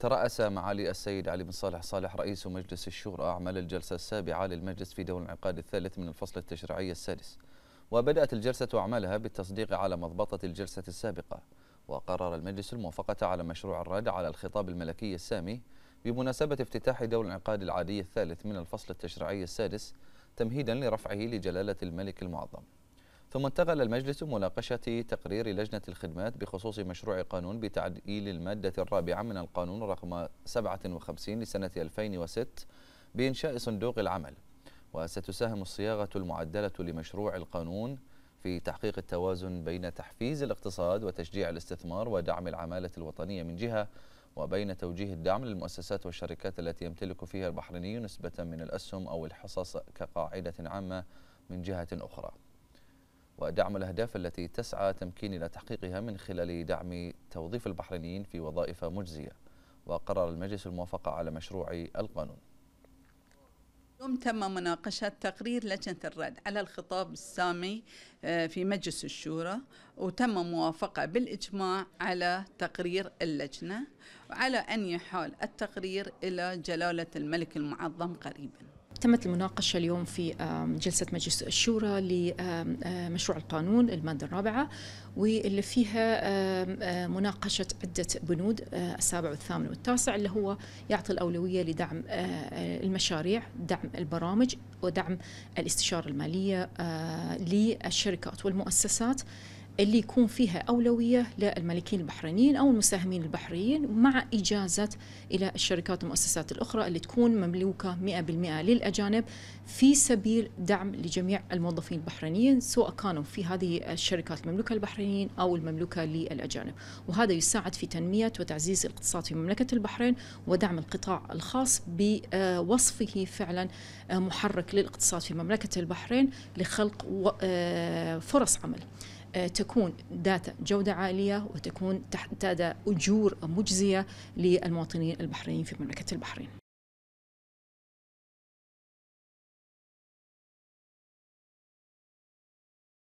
ترأس معالي السيد علي بن صالح صالح رئيس مجلس الشورى أعمال الجلسة السابعة للمجلس في دور الانعقاد الثالث من الفصل التشريعي السادس وبدأت الجلسة أعمالها بالتصديق على مضبطة الجلسة السابقة وقرر المجلس الموافقة على مشروع الرد على الخطاب الملكي السامي بمناسبة افتتاح دور الانعقاد العادي الثالث من الفصل التشريعي السادس تمهيدا لرفعه لجلالة الملك المعظم ثم انتقل المجلس مناقشة تقرير لجنة الخدمات بخصوص مشروع قانون بتعديل المادة الرابعة من القانون رقم 57 لسنة 2006 بإنشاء صندوق العمل وستساهم الصياغة المعدلة لمشروع القانون في تحقيق التوازن بين تحفيز الاقتصاد وتشجيع الاستثمار ودعم العمالة الوطنية من جهة وبين توجيه الدعم للمؤسسات والشركات التي يمتلك فيها البحرينيون نسبة من الأسهم أو الحصص كقاعدة عامة من جهة أخرى ودعم الأهداف التي تسعى تمكين إلى تحقيقها من خلال دعم توظيف البحرينيين في وظائف مجزية وقرر المجلس الموافقة على مشروع القانون اليوم تم مناقشة تقرير لجنة الرد على الخطاب السامي آه، في مجلس الشورى وتم موافقة بالإجماع على تقرير اللجنة وعلى أن يحال التقرير إلى جلالة الملك المعظم قريباً تمت المناقشة اليوم في جلسة مجلس الشورى لمشروع القانون المادة الرابعة واللي فيها مناقشة عدة بنود السابع والثامن والتاسع اللي هو يعطي الأولوية لدعم المشاريع دعم البرامج ودعم الاستشارة المالية للشركات والمؤسسات اللي يكون فيها أولوية للملكين البحرينيين أو المساهمين البحريين مع إجازة إلى الشركات والمؤسسات الأخرى اللي تكون مملوكة 100% للأجانب في سبيل دعم لجميع الموظفين البحرينيين سواء كانوا في هذه الشركات المملوكة للبحرينيين أو المملوكة للأجانب وهذا يساعد في تنمية وتعزيز الاقتصاد في مملكة البحرين ودعم القطاع الخاص بوصفه فعلا محرك للاقتصاد في مملكة البحرين لخلق آه، فرص عمل آه، تكون ذات جودة عالية وتكون تحت أجور مجزية للمواطنين البحرينيين في مملكة البحرين